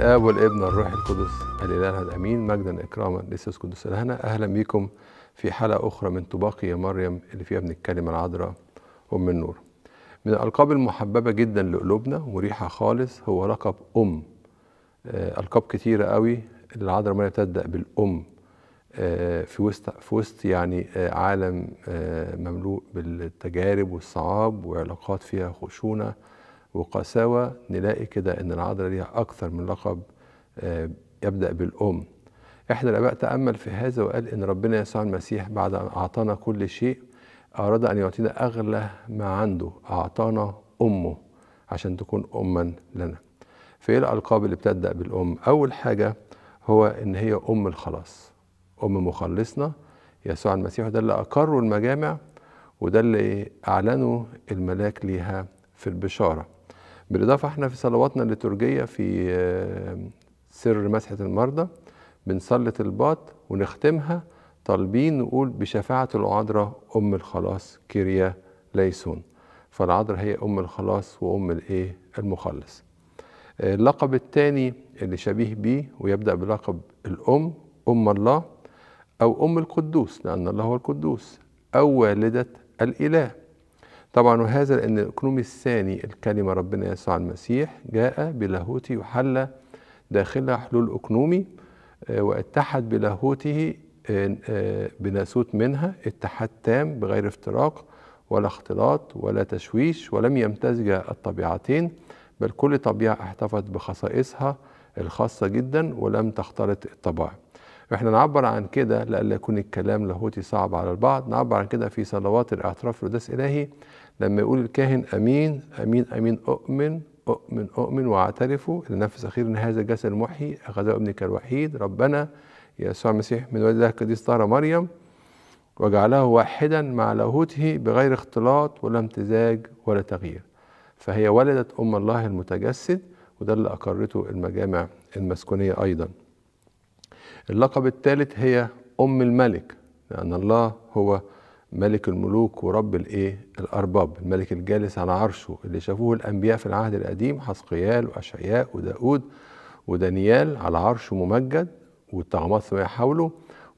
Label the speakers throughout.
Speaker 1: الاب والابن والروح القدس الاله الامين مجدا اكراما لسوس قدس الهنا اهلا بيكم في حلقه اخرى من طباقي يا مريم اللي فيها بنتكلم العذراء ام النور من الالقاب المحببه جدا لقلوبنا مريحه خالص هو لقب ام آه، القاب كثيره قوي العذراء مريم تبدا بالام آه، في وسط في وسط يعني آه، عالم مملوء بالتجارب والصعاب وعلاقات فيها خشونه وقساوة نلاقي كده إن العضلة ليها أكثر من لقب آه، يبدأ بالأم إحدى الآباء تأمل في هذا وقال إن ربنا يسوع المسيح بعد أن أعطانا كل شيء أراد أن يعطينا أغلى ما عنده أعطانا أمه عشان تكون أما لنا فإيه الألقاب اللي بتبدأ بالأم أول حاجة هو إن هي أم الخلاص أم مخلصنا يسوع المسيح ده اللي أقره المجامع وده اللي أعلنه الملاك ليها في البشارة بالإضافة احنا في صلواتنا الليتورجية في آه، سر مسحة المرضى بنسلط الباط ونختمها طالبين نقول بشفاعة العذراء أم الخلاص كيريا ليسون فالعذراء هي أم الخلاص وأم الإيه المخلص آه، اللقب الثاني اللي شبيه بيه ويبدأ بلقب الأم أم الله أو أم القدوس لأن الله هو القدوس أو والدة الإله طبعا وهذا لأن الكروم الثاني الكلمة ربنا يسوع المسيح جاء بلاهوت وحل داخلها حلول أكنومي آه، واتحد بلاهوته آه، آه، بناسوت منها اتحاد تام بغير افتراق ولا اختلاط ولا تشويش ولم يمتزج الطبيعتين بل كل طبيعة احتفظت بخصائصها الخاصة جدا ولم تختلط الطبائع فاحنا نعبر عن كده لألا يكون الكلام لاهوتي صعب على البعض نعبر عن كده في صلوات الاعتراف بالقداس إلهي لما يقول الكاهن أمين أمين أمين أؤمن أؤمن أؤمن واعترفوا لنفس أخير أن هذا الجسد المحي أخذه ابنك الوحيد ربنا يسوع المسيح من ولد الله القديس طهر مريم وجعله واحدا مع لاهوته بغير اختلاط ولا امتزاج ولا تغيير فهي ولدت أم الله المتجسد وده اللي أقرته المجامع المسكونية أيضاً اللقب الثالث هي أم الملك لأن الله هو ملك الملوك ورب الايه الارباب الملك الجالس على عرشه اللي شافوه الانبياء في العهد القديم حسقيال واشعياء وداود ودانيال على عرشه ممجد والطعامات ما حوله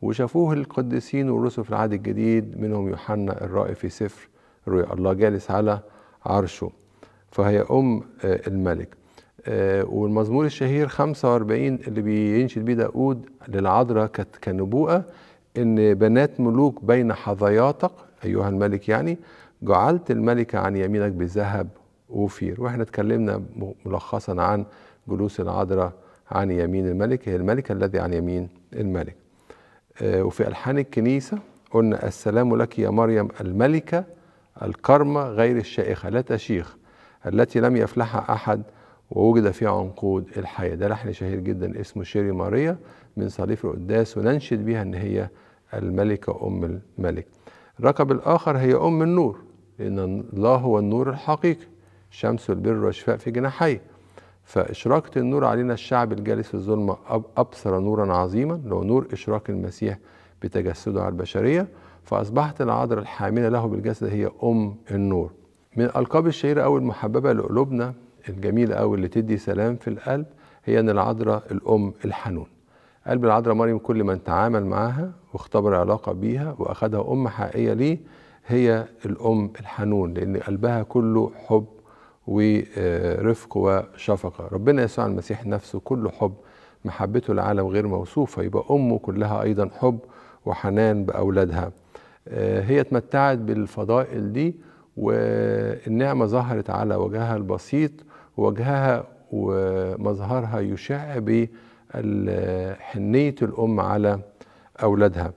Speaker 1: وشافوه القديسين والرسل في العهد الجديد منهم يوحنا الرائي في سفر رؤيا الله جالس على عرشه فهي ام آه، الملك آه، والمزمور الشهير 45 اللي بينشد بيه داود للعذراء كنبوءة إن بنات ملوك بين حظياتك أيها الملك يعني جعلت الملكة عن يمينك بذهب وفير وإحنا اتكلمنا ملخصا عن جلوس العذراء عن يمين الملك هي الملكة الذي عن يمين الملك آه، وفي ألحان الكنيسة قلنا السلام لك يا مريم الملكة الكرمة غير الشائخة لا تشيخ التي لم يفلحها أحد ووجد في عنقود الحياة ده لحن شهير جدا اسمه شيري ماريا من صليف القداس وننشد بيها ان هي الملكة أم الملك الركب الآخر هي أم النور لأن الله هو النور الحقيقي شمس البر والشفاء في جناحيه فإشراقة النور علينا الشعب الجالس في الظلمة أبصر نورا عظيما لو نور إشراق المسيح بتجسده على البشرية فأصبحت العذراء الحاملة له بالجسد هي أم النور من الألقاب الشهيرة أو المحببة لقلوبنا الجميله أو اللي تدي سلام في القلب هي ان العذراء الام الحنون قلب العذراء مريم كل من تعامل معها واختبر علاقه بيها واخدها ام حقيقيه ليه هي الام الحنون لان قلبها كله حب ورفق وشفقه ربنا يسوع المسيح نفسه كله حب محبته للعالم غير موصوفه يبقى امه كلها ايضا حب وحنان باولادها آه، هي اتمتعت بالفضائل دي والنعمه ظهرت على وجهها البسيط وجهها ومظهرها يشع بحنية الأم على أولادها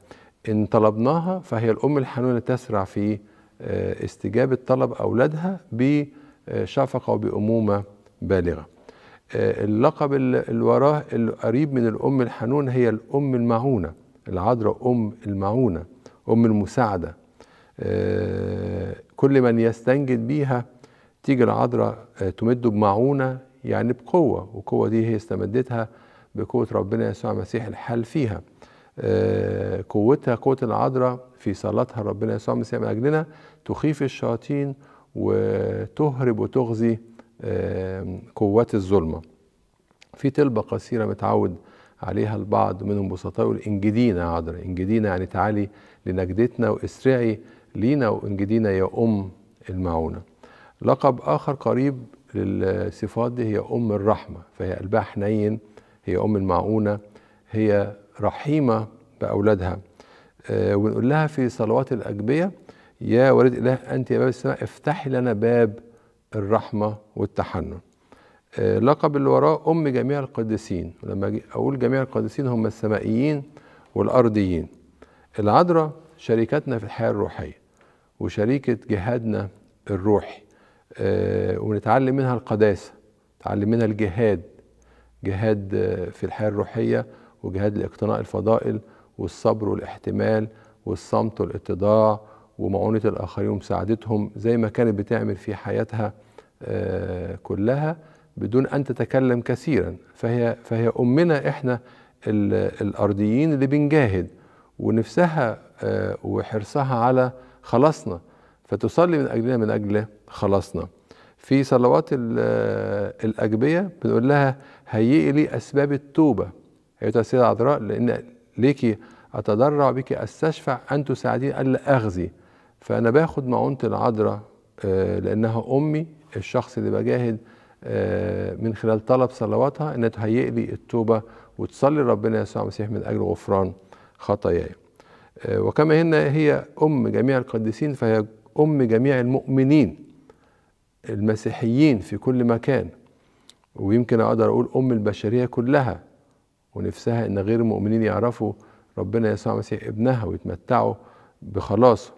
Speaker 1: إن طلبناها فهي الأم الحنونة تسرع في آه، استجابة طلب أولادها بشفقة وبأمومة بالغة آه، اللقب اللي وراه القريب من الأم الحنون هي الأم المعونة العذراء أم المعونة أم المساعدة آه، كل من يستنجد بيها تيجي العذراء آه، تمده بمعونة يعني بقوة والقوة دي هي استمدتها بقوة ربنا يسوع المسيح الحال فيها آه، قوتها قوة العذراء في صلاتها ربنا يسوع المسيح من أجلنا تخيف الشياطين وتهرب وتغزي قوات الظلمة في طلبة قصيرة متعود عليها البعض منهم بسطاء يقول انجدينا يا عذراء انجدينا يعني تعالي لنجدتنا واسرعي لينا وانجدينا يا أم المعونة لقب آخر قريب للصفات دي هي أم الرحمة فهي قلبها حنين هي أم المعونة هي رحيمة بأولادها آه، ونقول لها في صلوات الأجبية يا ولد إله أنت يا باب السماء افتحي لنا باب الرحمة والتحنن آه، لقب اللي وراه أم جميع القديسين ولما أقول جميع القديسين هم السمائيين والأرضيين العذراء شريكتنا في الحياة الروحية وشريكة جهادنا الروحي آه، ونتعلم منها القداسة نتعلم منها الجهاد جهاد آه، في الحياة الروحية وجهاد لاقتناء الفضائل والصبر والاحتمال والصمت والاتضاع ومعونة الآخرين ومساعدتهم زي ما كانت بتعمل في حياتها آه، كلها بدون أن تتكلم كثيرا فهي, فهي أمنا إحنا الأرضيين اللي بنجاهد ونفسها وحرصها على خلاصنا فتصلي من أجلنا من أجل خلاصنا في صلوات الأجبية بنقول لها هيئي لي أسباب التوبة أيتها السيدة العذراء لأن ليكي أتضرع بك أستشفع أن تساعديني ألا أغزي فأنا باخد معونة العذراء آه، لأنها أمي الشخص اللي بجاهد آه، من خلال طلب صلواتها أنها تهيئ لي التوبة وتصلي ربنا يسوع المسيح من أجل غفران خطاياي آه، وكما هنا هي أم جميع القديسين فهي أم جميع المؤمنين المسيحيين في كل مكان ويمكن أقدر أقول أم البشرية كلها ونفسها إن غير المؤمنين يعرفوا ربنا يسوع المسيح ابنها ويتمتعوا بخلاصه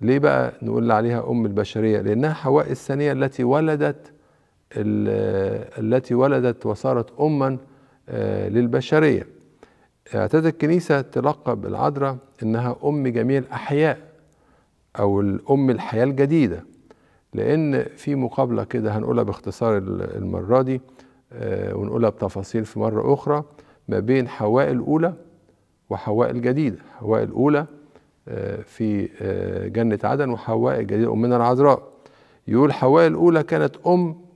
Speaker 1: ليه بقى نقول عليها أم البشرية لأنها حواء الثانية التي ولدت التي ولدت وصارت أما آه، للبشرية اعتادت الكنيسة تلقب العذراء إنها أم جميع الأحياء او الام الحياه الجديده لان في مقابله كده هنقولها باختصار المره دي آه، ونقولها بتفاصيل في مره اخرى ما بين حواء الاولى وحواء الجديده حواء الاولى آه، في آه، جنه عدن وحواء الجديده امنا العذراء يقول حواء الاولى كانت ام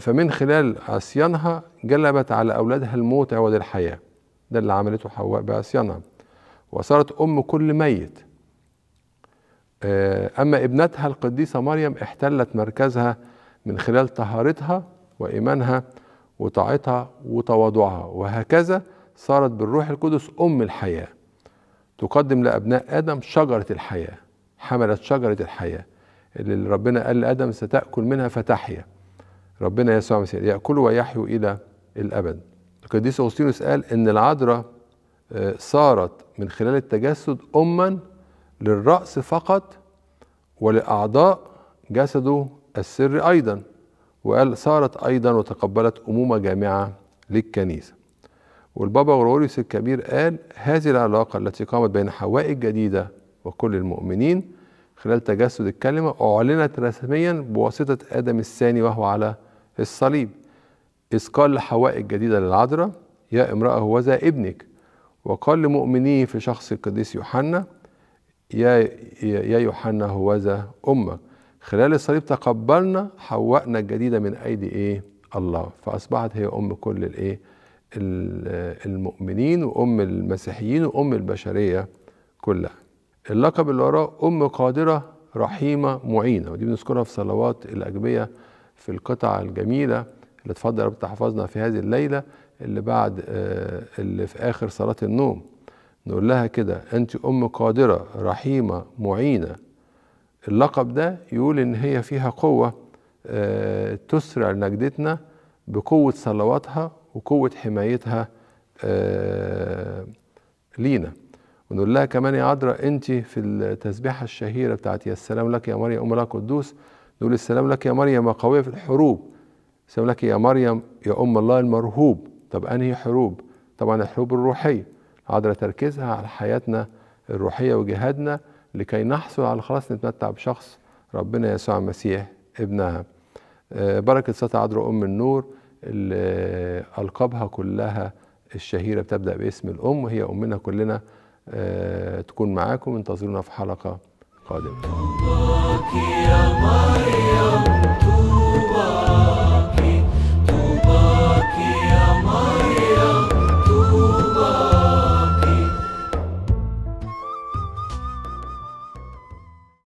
Speaker 1: فمن خلال عصيانها جلبت على اولادها الموت عوض الحياه ده اللي عملته حواء بعصيانها وصارت ام كل ميت آه، أما ابنتها القديسة مريم احتلت مركزها من خلال طهارتها وإيمانها وطاعتها وتواضعها وهكذا صارت بالروح القدس أم الحياة تقدم لأبناء آدم شجرة الحياة حملت شجرة الحياة اللي ربنا قال لآدم ستأكل منها فتحيا ربنا يسوع المسيح يأكل ويحيو إلى الأبد القديس أغسطينوس قال إن العذراء آه، صارت من خلال التجسد أما للرأس فقط ولأعضاء جسده السر أيضا وقال صارت أيضا وتقبلت أمومة جامعة للكنيسة والبابا غرغوريوس الكبير قال هذه العلاقة التي قامت بين حواء الجديدة وكل المؤمنين خلال تجسد الكلمة أعلنت رسميا بواسطة آدم الثاني وهو على الصليب إذ قال لحواء الجديدة للعذراء يا امرأة هوذا ابنك وقال لمؤمنيه في شخص القديس يوحنا يا يا يوحنا هوذا امك خلال الصليب تقبلنا حوأنا الجديده من ايدي ايه الله فاصبحت هي ام كل الايه المؤمنين وام المسيحيين وام البشريه كلها اللقب اللي وراه ام قادره رحيمه معينه ودي بنذكرها في صلوات الاجبيه في القطعه الجميله اللي اتفضل رب تحفظنا في هذه الليله اللي بعد آه، اللي في اخر صلاه النوم نقول لها كده انت ام قادره رحيمه معينه اللقب ده يقول ان هي فيها قوه آه، تسرع نجدتنا بقوه صلواتها وقوه حمايتها آه، لينا ونقول لها كمان يا عدرا انت في التسبيحه الشهيره بتاعت يا السلام لك يا مريم ام الله القدوس نقول السلام لك يا مريم قويه في الحروب السلام لك يا مريم يا ام الله المرهوب طب انهي حروب طبعا الحروب الروحيه قادرة تركيزها على حياتنا الروحية وجهادنا لكي نحصل على خلاص نتمتع بشخص ربنا يسوع المسيح ابنها آه، بركة ستة عدرة أم النور اللي ألقابها كلها الشهيرة بتبدأ باسم الأم وهي أمنا كلنا آه، تكون معاكم انتظرونا في حلقة قادمة